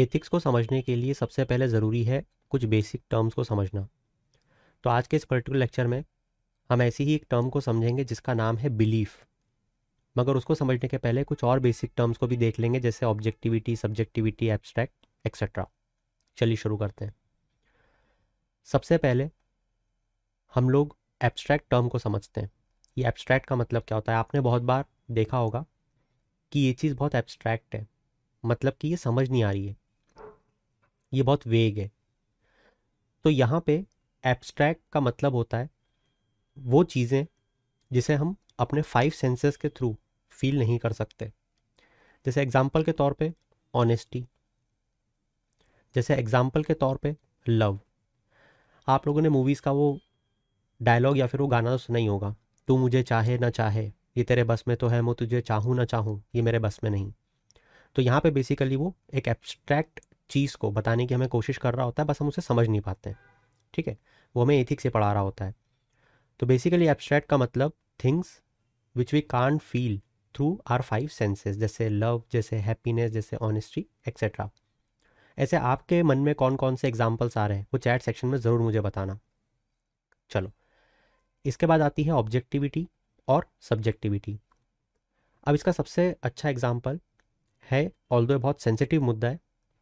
Ethics को समझने के लिए सबसे पहले ज़रूरी है कुछ बेसिक टर्म्स को समझना तो आज के इस पर्टिकुलर लेक्चर में हम ऐसी ही एक टर्म को समझेंगे जिसका नाम है बिलीफ मगर उसको समझने के पहले कुछ और बेसिक टर्म्स को भी देख लेंगे जैसे ऑब्जेक्टिविटी सब्जेक्टिविटी एब्स्ट्रैक्ट एक्सेट्रा चलिए शुरू करते हैं सबसे पहले हम लोग एब्स्ट्रैक्ट टर्म को समझते हैं ये एब्स्ट्रैक्ट का मतलब क्या होता है आपने बहुत बार देखा होगा कि ये चीज़ बहुत एब्स्ट्रैक्ट है मतलब कि ये समझ नहीं आ रही है ये बहुत वेग है तो यहाँ पे एब्स्ट्रैक्ट का मतलब होता है वो चीज़ें जिसे हम अपने फाइव सेंसेस के थ्रू फील नहीं कर सकते जैसे एग्जाम्पल के तौर पे ऑनेस्टी जैसे एग्जाम्पल के तौर पे लव आप लोगों ने मूवीज़ का वो डायलॉग या फिर वो गाना तो सुना ही होगा तू मुझे चाहे ना चाहे ये तेरे बस में तो है मैं तुझे चाहूँ ना चाहूँ ये मेरे बस में नहीं तो यहाँ पे बेसिकली वो एक एब्स्ट्रैक्ट चीज़ को बताने की हमें कोशिश कर रहा होता है बस हम उसे समझ नहीं पाते हैं ठीक है वो हमें एथिक्स से पढ़ा रहा होता है तो बेसिकली एब्स्ट्रैक्ट का मतलब things which we can feel through our five senses जैसे लव जैसे हैप्पीनेस जैसे ऑनेस्टी एक्सेट्रा ऐसे आपके मन में कौन कौन से एग्जाम्पल्स आ रहे हैं वो चैट सेक्शन में ज़रूर मुझे बताना चलो इसके बाद आती है ऑब्जेक्टिविटी और सब्जेक्टिविटी अब इसका सबसे अच्छा एग्जाम्पल है ऑल बहुत सेंसिटिव मुद्दा है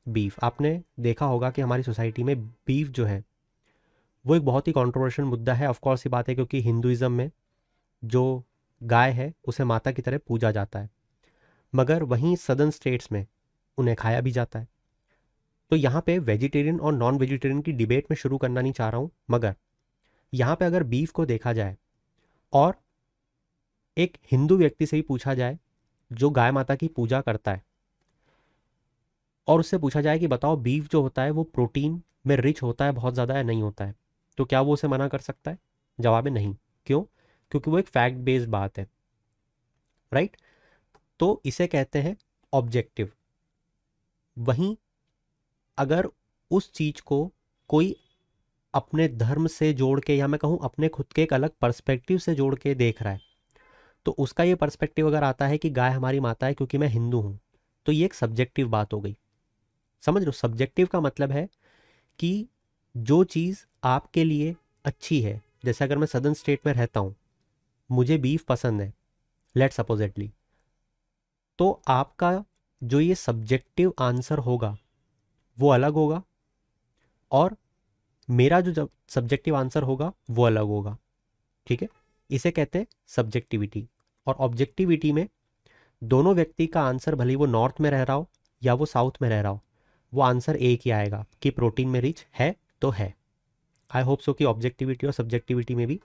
बीफ आपने देखा होगा कि हमारी सोसाइटी में बीफ जो है वो एक बहुत ही कॉन्ट्रोवर्शियल मुद्दा है ऑफकोर्स ये बात है क्योंकि हिंदुज़म में जो गाय है उसे माता की तरह पूजा जाता है मगर वहीं सदर्न स्टेट्स में उन्हें खाया भी जाता है तो यहाँ पे वेजिटेरियन और नॉन वेजिटेरियन की डिबेट में शुरू करना नहीं चाह रहा हूँ मगर यहाँ पे अगर बीफ को देखा जाए और एक हिंदू व्यक्ति से ही पूछा जाए जो गाय माता की पूजा करता है और उससे पूछा जाए कि बताओ बीफ जो होता है वो प्रोटीन में रिच होता है बहुत ज़्यादा या नहीं होता है तो क्या वो उसे मना कर सकता है जवाब है नहीं क्यों क्योंकि वो एक फैक्ट बेस्ड बात है राइट तो इसे कहते हैं ऑब्जेक्टिव वहीं अगर उस चीज़ को कोई अपने धर्म से जोड़ के या मैं कहूँ अपने खुद के एक अलग पर्सपेक्टिव से जोड़ के देख रहा है तो उसका ये पर्सपेक्टिव अगर आता है कि गाय हमारी माता है क्योंकि मैं हिंदू हूँ तो ये एक सब्जेक्टिव बात हो गई समझ लो सब्जेक्टिव का मतलब है कि जो चीज़ आपके लिए अच्छी है जैसे अगर मैं सदर्न स्टेट में रहता हूँ मुझे बीफ पसंद है लेट सपोजिटली तो आपका जो ये सब्जेक्टिव आंसर होगा वो अलग होगा और मेरा जो सब्जेक्टिव आंसर होगा वो अलग होगा ठीक है इसे कहते हैं सब्जेक्टिविटी और ऑब्जेक्टिविटी में दोनों व्यक्ति का आंसर भले वो नॉर्थ में रह रहा हो या वो साउथ में रह रहा हो वो आंसर एक ही आएगा कि प्रोटीन में रिच है तो है आई होप सो कि ऑब्जेक्टिविटी और सब्जेक्टिविटी में भी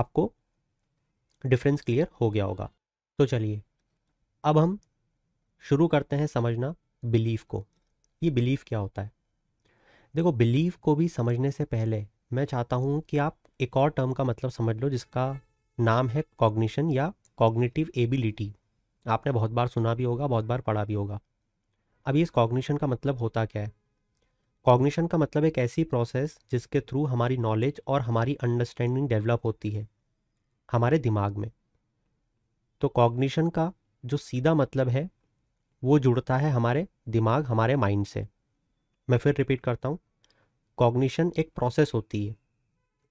आपको डिफरेंस क्लियर हो गया होगा तो चलिए अब हम शुरू करते हैं समझना बिलीफ को ये बिलीफ क्या होता है देखो बिलीफ को भी समझने से पहले मैं चाहता हूँ कि आप एक और टर्म का मतलब समझ लो जिसका नाम है कॉग्निशन या कॉग्निटिव एबिलिटी आपने बहुत बार सुना भी होगा बहुत बार पढ़ा भी होगा अब इस कॉग्निशन का मतलब होता क्या है कॉग्निशन का मतलब एक ऐसी प्रोसेस जिसके थ्रू हमारी नॉलेज और हमारी अंडरस्टैंडिंग डेवलप होती है हमारे दिमाग में तो कॉग्निशन का जो सीधा मतलब है वो जुड़ता है हमारे दिमाग हमारे माइंड से मैं फिर रिपीट करता हूँ कॉग्निशन एक प्रोसेस होती है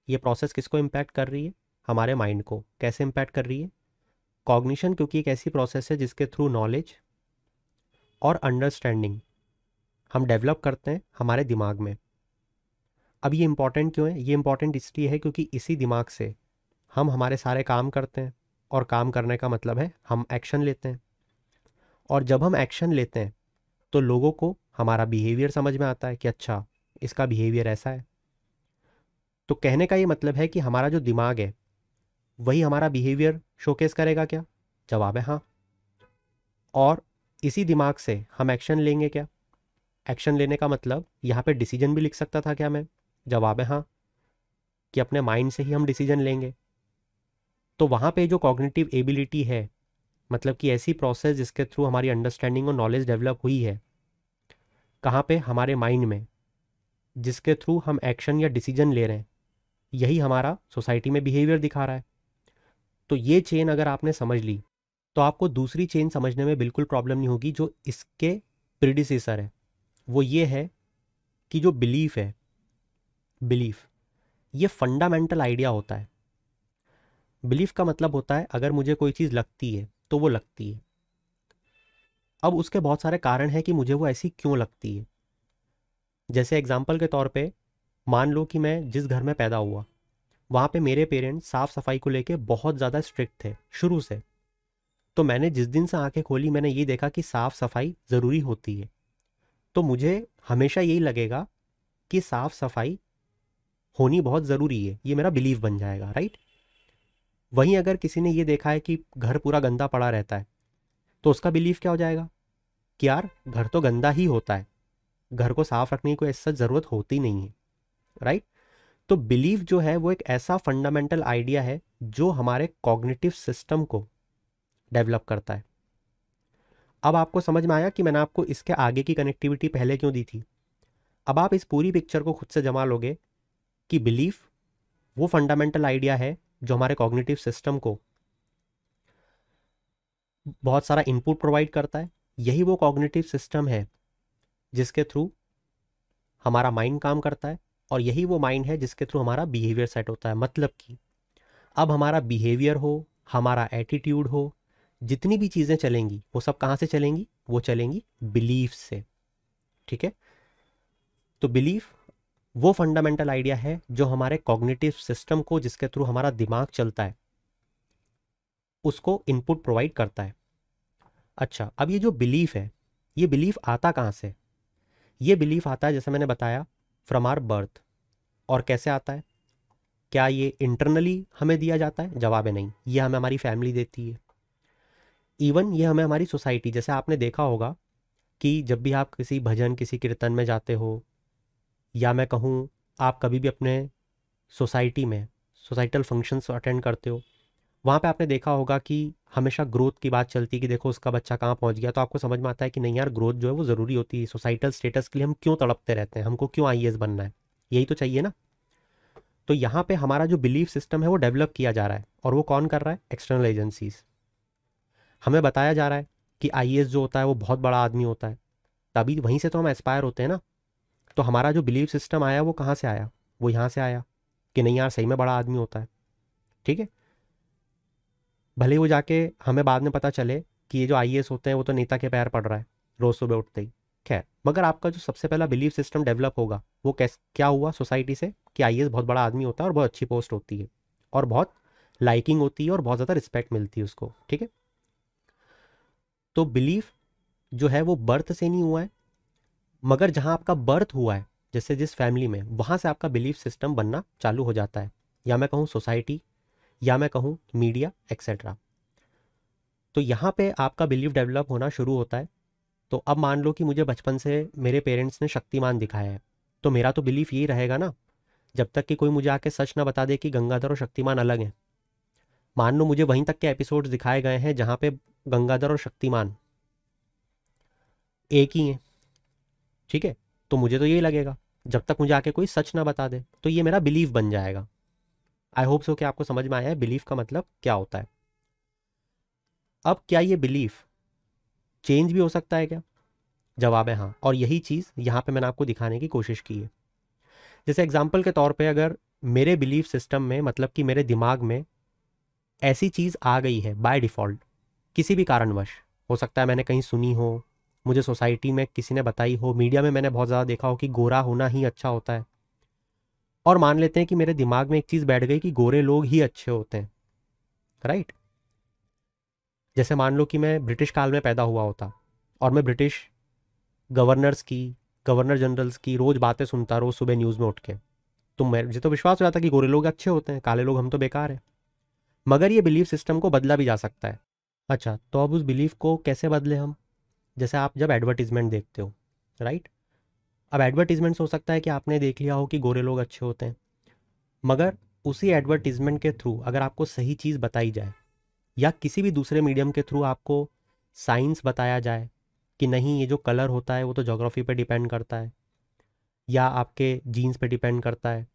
ये प्रोसेस किसको इम्पैक्ट कर रही है हमारे माइंड को कैसे इम्पैक्ट कर रही है कॉग्निशन क्योंकि एक ऐसी प्रोसेस है जिसके थ्रू नॉलेज और अंडरस्टैंडिंग हम डेवलप करते हैं हमारे दिमाग में अब ये इम्पॉर्टेंट क्यों है ये इम्पॉर्टेंट इसलिए है क्योंकि इसी दिमाग से हम हमारे सारे काम करते हैं और काम करने का मतलब है हम एक्शन लेते हैं और जब हम एक्शन लेते हैं तो लोगों को हमारा बिहेवियर समझ में आता है कि अच्छा इसका बिहेवियर ऐसा है तो कहने का ये मतलब है कि हमारा जो दिमाग है वही हमारा बिहेवियर शोकेस करेगा क्या जवाब है हाँ और इसी दिमाग से हम एक्शन लेंगे क्या एक्शन लेने का मतलब यहाँ पे डिसीजन भी लिख सकता था क्या मैं जवाब है हाँ कि अपने माइंड से ही हम डिसीजन लेंगे तो वहाँ पे जो कॉग्निटिव एबिलिटी है मतलब कि ऐसी प्रोसेस जिसके थ्रू हमारी अंडरस्टैंडिंग और नॉलेज डेवलप हुई है कहाँ पे हमारे माइंड में जिसके थ्रू हम एक्शन या डिसीजन ले रहे हैं यही हमारा सोसाइटी में बिहेवियर दिखा रहा है तो ये चेन अगर आपने समझ ली तो आपको दूसरी चेन समझने में बिल्कुल प्रॉब्लम नहीं होगी जो इसके प्रिडिसेसर है वो ये है कि जो बिलीफ है बिलीफ ये फंडामेंटल आइडिया होता है बिलीफ का मतलब होता है अगर मुझे कोई चीज़ लगती है तो वो लगती है अब उसके बहुत सारे कारण हैं कि मुझे वो ऐसी क्यों लगती है जैसे एग्जाम्पल के तौर पे मान लो कि मैं जिस घर में पैदा हुआ वहाँ पे मेरे पेरेंट्स साफ़ सफाई को लेके बहुत ज़्यादा स्ट्रिक्ट थे शुरू से तो मैंने जिस दिन से आंखें खोली मैंने ये देखा कि साफ़ सफाई ज़रूरी होती है तो मुझे हमेशा यही लगेगा कि साफ़ सफाई होनी बहुत ज़रूरी है ये मेरा बिलीव बन जाएगा राइट वहीं अगर किसी ने ये देखा है कि घर पूरा गंदा पड़ा रहता है तो उसका बिलीव क्या हो जाएगा कि यार घर तो गंदा ही होता है घर को साफ रखने की कोई ऐसा ज़रूरत होती नहीं है राइट तो बिलीव जो है वो एक ऐसा फंडामेंटल आइडिया है जो हमारे कॉग्निटिव सिस्टम को डेवलप करता है अब आपको समझ में आया कि मैंने आपको इसके आगे की कनेक्टिविटी पहले क्यों दी थी अब आप इस पूरी पिक्चर को खुद से जमा लोगे कि बिलीफ वो फंडामेंटल आइडिया है जो हमारे कॉग्निटिव सिस्टम को बहुत सारा इनपुट प्रोवाइड करता है यही वो कॉग्निटिव सिस्टम है जिसके थ्रू हमारा माइंड काम करता है और यही वो माइंड है जिसके थ्रू हमारा बिहेवियर सेट होता है मतलब कि अब हमारा बिहेवियर हो हमारा एटीट्यूड हो जितनी भी चीज़ें चलेंगी वो सब कहाँ से चलेंगी वो चलेंगी बिलीफ से ठीक है तो बिलीफ वो फंडामेंटल आइडिया है जो हमारे कॉग्निटिव सिस्टम को जिसके थ्रू हमारा दिमाग चलता है उसको इनपुट प्रोवाइड करता है अच्छा अब ये जो बिलीफ है ये बिलीफ आता कहाँ से ये बिलीफ आता है जैसे मैंने बताया फ्रॉम आर बर्थ और कैसे आता है क्या ये इंटरनली हमें दिया जाता है जवाब है नहीं ये हमें हमारी फैमिली देती है इवन ये हमें हमारी सोसाइटी जैसे आपने देखा होगा कि जब भी आप किसी भजन किसी कीर्तन में जाते हो या मैं कहूँ आप कभी भी अपने सोसाइटी में सोसाइटल फंक्शंस अटेंड करते हो वहाँ पे आपने देखा होगा कि हमेशा ग्रोथ की बात चलती है कि देखो उसका बच्चा कहाँ पहुँच गया तो आपको समझ में आता है कि नहीं यार ग्रोथ जो है वो ज़रूरी होती है सोसाइटल स्टेटस के लिए हम क्यों तड़पते रहते हैं हमको क्यों आई बनना है यही तो चाहिए ना तो यहाँ पे हमारा जो बिलीफ सिस्टम है वो डेवलप किया जा रहा है और वो कौन कर रहा है एक्सटर्नल एजेंसीज़ हमें बताया जा रहा है कि आई e जो होता है वो बहुत बड़ा आदमी होता है तभी वहीं से तो हम एस्पायर होते हैं ना तो हमारा जो बिलीव सिस्टम आया वो कहाँ से आया वो यहाँ से आया कि नहीं यार सही में बड़ा आदमी होता है ठीक है भले वो जाके हमें बाद में पता चले कि ये जो आई e होते हैं वो तो नेता के पैर पड़ रहा है रोज़ सुबह उठते ही खैर मगर आपका जो सबसे पहला बिलीव सिस्टम डेवलप होगा वो कैस क्या हुआ सोसाइटी से कि आई e बहुत बड़ा आदमी होता है और बहुत अच्छी पोस्ट होती है और बहुत लाइकिंग होती है और बहुत ज़्यादा रिस्पेक्ट मिलती है उसको ठीक है तो बिलीफ जो है वो बर्थ से नहीं हुआ है मगर जहाँ आपका बर्थ हुआ है जैसे जिस फैमिली में वहाँ से आपका बिलीफ सिस्टम बनना चालू हो जाता है या मैं कहूँ सोसाइटी या मैं कहूँ मीडिया एक्सेट्रा तो यहाँ पे आपका बिलीफ डेवलप होना शुरू होता है तो अब मान लो कि मुझे बचपन से मेरे पेरेंट्स ने शक्तिमान दिखाया है तो मेरा तो बिलीफ यही रहेगा ना जब तक कि कोई मुझे आके सच ना बता दे कि गंगाधर और शक्तिमान अलग हैं मान लो मुझे वहीं तक के एपिसोड्स दिखाए गए हैं जहाँ पे गंगाधर और शक्तिमान एक ही हैं ठीक है तो मुझे तो यही लगेगा जब तक मुझे आके कोई सच ना बता दे तो ये मेरा बिलीव बन जाएगा आई होप सो कि आपको समझ में आया है बिलीफ का मतलब क्या होता है अब क्या ये बिलीफ चेंज भी हो सकता है क्या जवाब है हाँ और यही चीज़ यहाँ पे मैंने आपको दिखाने की कोशिश की है जैसे एग्जाम्पल के तौर पे अगर मेरे बिलीफ सिस्टम में मतलब कि मेरे दिमाग में ऐसी चीज़ आ गई है बाय डिफ़ॉल्ट किसी भी कारणवश हो सकता है मैंने कहीं सुनी हो मुझे सोसाइटी में किसी ने बताई हो मीडिया में मैंने बहुत ज़्यादा देखा हो कि गोरा होना ही अच्छा होता है और मान लेते हैं कि मेरे दिमाग में एक चीज़ बैठ गई कि गोरे लोग ही अच्छे होते हैं राइट जैसे मान लो कि मैं ब्रिटिश काल में पैदा हुआ होता और मैं ब्रिटिश गवर्नर्स की गवर्नर जनरल्स की रोज़ बातें सुनता रोज़ सुबह न्यूज़ में उठ के तो मुझे तो विश्वास हो जाता कि गोरे लोग अच्छे होते हैं काले लोग हम तो बेकार हैं मगर ये बिलीफ सिस्टम को बदला भी जा सकता है अच्छा तो अब उस बिलीफ को कैसे बदले हम जैसे आप जब एडवर्टीज़मेंट देखते हो राइट अब एडवर्टीज़मेंट्स हो सकता है कि आपने देख लिया हो कि गोरे लोग अच्छे होते हैं मगर उसी एडवर्टीज़मेंट के थ्रू अगर आपको सही चीज़ बताई जाए या किसी भी दूसरे मीडियम के थ्रू आपको साइंस बताया जाए कि नहीं ये जो कलर होता है वो तो जोग्राफी पे डिपेंड करता है या आपके जीन्स पे डिपेंड करता है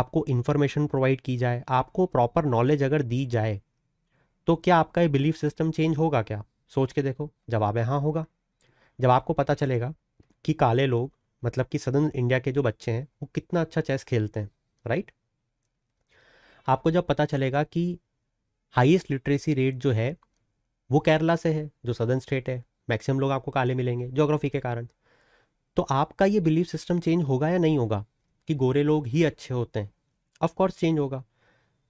आपको इन्फॉर्मेशन प्रोवाइड की जाए आपको प्रॉपर नॉलेज अगर दी जाए तो क्या आपका ये बिलीफ सिस्टम चेंज होगा क्या सोच के देखो जवाब है हाँ होगा जब आपको पता चलेगा कि काले लोग मतलब कि सदर्न इंडिया के जो बच्चे हैं वो कितना अच्छा चेस खेलते हैं राइट आपको जब पता चलेगा कि हाईएस्ट लिटरेसी रेट जो है वो केरला से है जो सदर्न स्टेट है मैक्सिमम लोग आपको काले मिलेंगे जोग्राफी के कारण तो आपका ये बिलीफ सिस्टम चेंज होगा या नहीं होगा कि गोरे लोग ही अच्छे होते हैं ऑफकोर्स चेंज होगा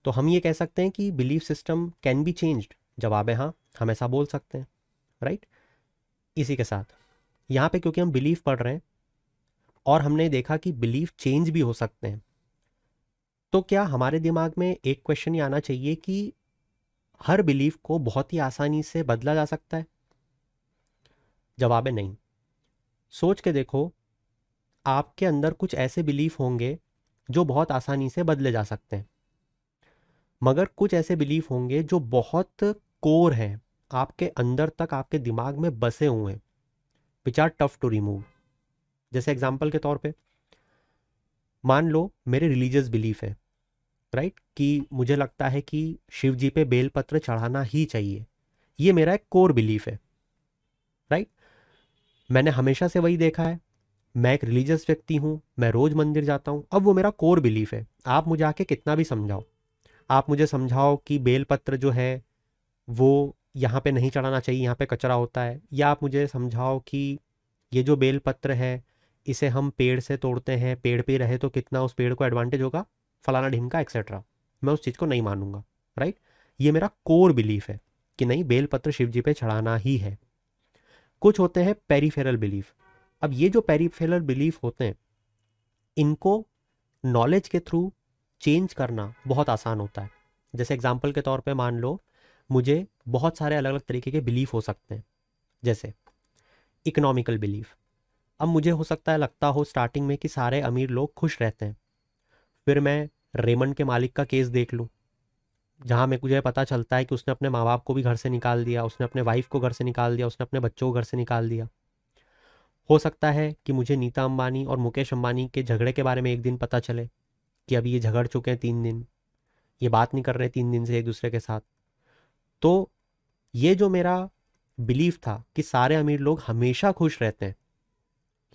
तो हम ये कह सकते हैं कि belief system can be changed जवाब है हाँ हम ऐसा बोल सकते हैं राइट इसी के साथ यहाँ पे क्योंकि हम बिलीफ पढ़ रहे हैं और हमने देखा कि बिलीफ चेंज भी हो सकते हैं तो क्या हमारे दिमाग में एक क्वेश्चन ये आना चाहिए कि हर बिलीफ को बहुत ही आसानी से बदला जा सकता है जवाब है नहीं सोच के देखो आपके अंदर कुछ ऐसे बिलीफ होंगे जो बहुत आसानी से बदले जा सकते हैं मगर कुछ ऐसे बिलीफ होंगे जो बहुत कोर हैं आपके अंदर तक आपके दिमाग में बसे हुए हैं which are tough to remove जैसे एग्जाम्पल के तौर पे मान लो मेरे रिलीजियस बिलीफ है राइट right? कि मुझे लगता है कि शिव जी पे बेलपत्र चढ़ाना ही चाहिए ये मेरा एक कोर बिलीफ है राइट right? मैंने हमेशा से वही देखा है मैं एक रिलीजियस व्यक्ति हूँ मैं रोज़ मंदिर जाता हूँ अब वो मेरा कोर बिलीफ है आप मुझे आके कितना भी समझाओ आप मुझे समझाओ कि बेलपत्र जो है वो यहाँ पे नहीं चढ़ाना चाहिए यहाँ पे कचरा होता है या आप मुझे समझाओ कि ये जो बेलपत्र है इसे हम पेड़ से तोड़ते हैं पेड़ पे रहे तो कितना उस पेड़ को एडवांटेज होगा फलाना ढिमका एक्सेट्रा मैं उस चीज़ को नहीं मानूंगा राइट ये मेरा कोर बिलीफ है कि नहीं बेलपत्र शिव जी पे चढ़ाना ही है कुछ होते हैं पेरीफेरल बिलीफ अब ये जो पेरीफेरल बिलीफ होते हैं इनको नॉलेज के थ्रू चेंज करना बहुत आसान होता है जैसे एग्जाम्पल के तौर पर मान लो मुझे बहुत सारे अलग अलग तरीके के बिलीफ हो सकते हैं जैसे इकोनॉमिकल बिलीफ अब मुझे हो सकता है लगता हो स्टार्टिंग में कि सारे अमीर लोग खुश रहते हैं फिर मैं रेमंड के मालिक का केस देख लूँ जहाँ मैं मुझे पता चलता है कि उसने अपने माँ बाप को भी घर से निकाल दिया उसने अपने वाइफ को घर से निकाल दिया उसने अपने बच्चों को घर से निकाल दिया हो सकता है कि मुझे नीता अंबानी और मुकेश अंबानी के झगड़े के बारे में एक दिन पता चले कि अभी ये झगड़ चुके हैं तीन दिन ये बात नहीं कर रहे तीन दिन से एक दूसरे के साथ तो ये जो मेरा बिलीफ था कि सारे अमीर लोग हमेशा खुश रहते हैं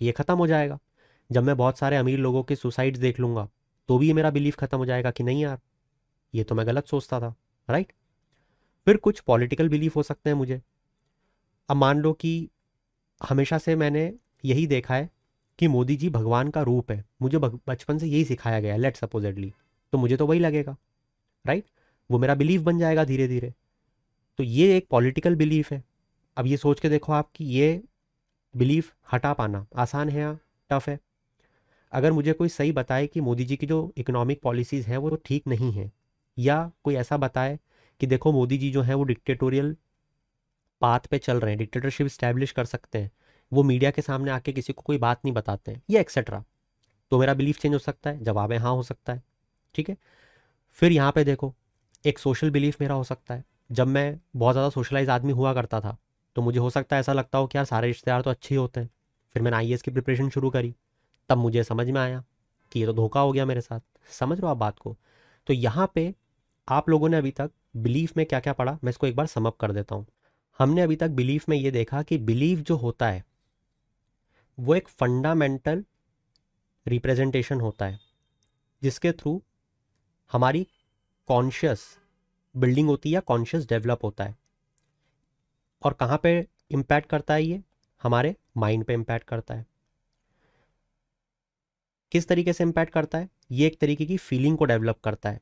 ये ख़त्म हो जाएगा जब मैं बहुत सारे अमीर लोगों के सुसाइड्स देख लूँगा तो भी ये मेरा बिलीफ ख़त्म हो जाएगा कि नहीं यार ये तो मैं गलत सोचता था राइट फिर कुछ पॉलिटिकल बिलीफ हो सकते हैं मुझे अब मान लो कि हमेशा से मैंने यही देखा है कि मोदी जी भगवान का रूप है मुझे बचपन से यही सिखाया गया लेट सपोजली तो मुझे तो वही लगेगा राइट वो मेरा बिलीफ बन जाएगा धीरे धीरे तो ये एक पॉलिटिकल बिलीफ है अब ये सोच के देखो आप कि ये बिलीफ हटा पाना आसान है या टफ है अगर मुझे कोई सही बताए कि मोदी जी की जो इकोनॉमिक पॉलिसीज़ हैं वो तो ठीक नहीं है या कोई ऐसा बताए कि देखो मोदी जी जो हैं वो डिक्टेटोरियल पाथ पे चल रहे हैं डिक्टेटरशिप इस्टेब्लिश कर सकते हैं वो मीडिया के सामने आके किसी को कोई बात नहीं बताते हैं या एक्सेट्रा तो मेरा बिलीफ चेंज हो सकता है जवाब है हाँ हो सकता है ठीक है फिर यहाँ पे देखो एक सोशल बिलीफ मेरा हो सकता है जब मैं बहुत ज़्यादा सोशलाइज आदमी हुआ करता था तो मुझे हो सकता है ऐसा लगता हो कि यार सारे रिश्तेदार तो अच्छे ही होते हैं फिर मैंने आई की प्रिपरेशन शुरू करी तब मुझे समझ में आया कि ये तो धोखा हो गया मेरे साथ समझ रहे हो आप बात को तो यहाँ पे आप लोगों ने अभी तक बिलीफ में क्या क्या पढ़ा मैं इसको एक बार समअप कर देता हूँ हमने अभी तक बिलीफ में ये देखा कि बिलीफ जो होता है वो एक फंडामेंटल रिप्रेजेंटेशन होता है जिसके थ्रू हमारी कॉन्शियस बिल्डिंग होती है या कॉन्शियस डेवलप होता है और कहाँ पे इम्पैक्ट करता है ये हमारे माइंड पे इम्पैक्ट करता है किस तरीके से इम्पैक्ट करता है ये एक तरीके की फीलिंग को डेवलप करता है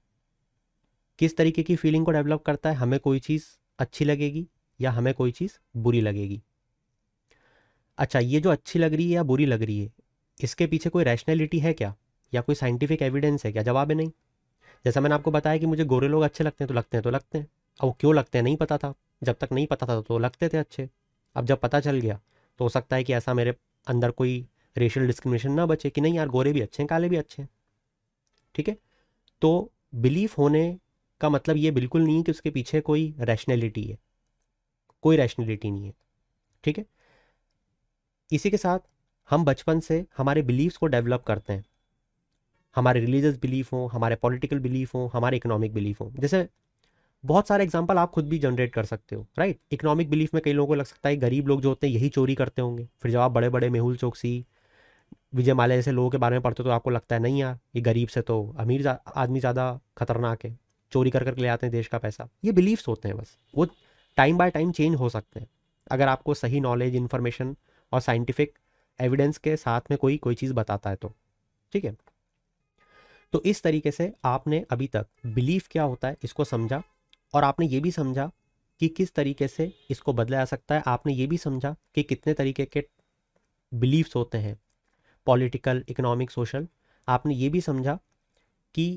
किस तरीके की फीलिंग को डेवलप करता है हमें कोई चीज़ अच्छी लगेगी या हमें कोई चीज़ बुरी लगेगी अच्छा ये जो अच्छी लग रही है या बुरी लग रही है इसके पीछे कोई रैशनैलिटी है क्या या कोई साइंटिफिक एविडेंस है क्या जवाब है नहीं जैसा मैंने आपको बताया कि मुझे गोरे लोग अच्छे लगते हैं तो लगते हैं तो लगते हैं अब वो क्यों लगते हैं नहीं पता था जब तक नहीं पता था तो लगते थे अच्छे अब जब पता चल गया तो हो सकता है कि ऐसा मेरे अंदर कोई रेशियल डिस्क्रिमिनेशन ना बचे कि नहीं यार गोरे भी अच्छे हैं काले भी अच्छे हैं ठीक है तो बिलीफ होने का मतलब ये बिल्कुल नहीं है कि उसके पीछे कोई रैशनैलिटी है कोई रैशनैलिटी नहीं है ठीक है इसी के साथ हम बचपन से हमारे बिलीव्स को डेवलप करते हैं हमारे रिलीजियस बिलीफ हों हमारे पॉलिटिकल बिलीफ हों हमारे इकोनॉमिक बिलीफ हों जैसे बहुत सारे एग्जाम्पल आप खुद भी जनरेट कर सकते हो राइट इकोनॉमिक बिलीफ में कई लोगों को लग सकता है गरीब लोग जो होते हैं यही चोरी करते होंगे फिर जब आप बड़े बड़े मेहुल चौकसी विजय माल्या जैसे लोगों के बारे में पढ़ते हो तो आपको लगता है नहीं यार ये गरीब से तो अमीर जा, आदमी ज़्यादा खतरनाक है चोरी कर करके ले आते हैं देश का पैसा ये बिलीव्स होते हैं बस वो टाइम बाय टाइम चेंज हो सकते हैं अगर आपको सही नॉलेज इन्फॉर्मेशन और साइंटिफिक एविडेंस के साथ में कोई कोई चीज़ बताता है तो ठीक है तो इस तरीके से आपने अभी तक बिलीफ क्या होता है इसको समझा और आपने ये भी समझा कि किस तरीके से इसको बदला जा सकता है आपने ये भी समझा कि कितने तरीके के बिलीफ्स होते हैं पॉलिटिकल इकोनॉमिक सोशल आपने ये भी समझा कि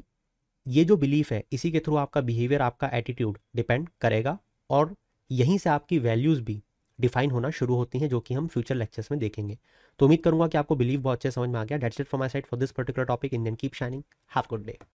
ये जो बिलीफ है इसी के थ्रू आपका बिहेवियर आपका एटीट्यूड डिपेंड करेगा और यहीं से आपकी वैल्यूज़ भी डिफाइन होना शुरू होती हैं जो कि हम फ्यूचर लेक्चर्स में देखेंगे तो उम्मीद करूंगा कि आपको बिलीव बहुत अच्छे समझ में आ गया that's it for my side for this particular topic and then keep shining have good day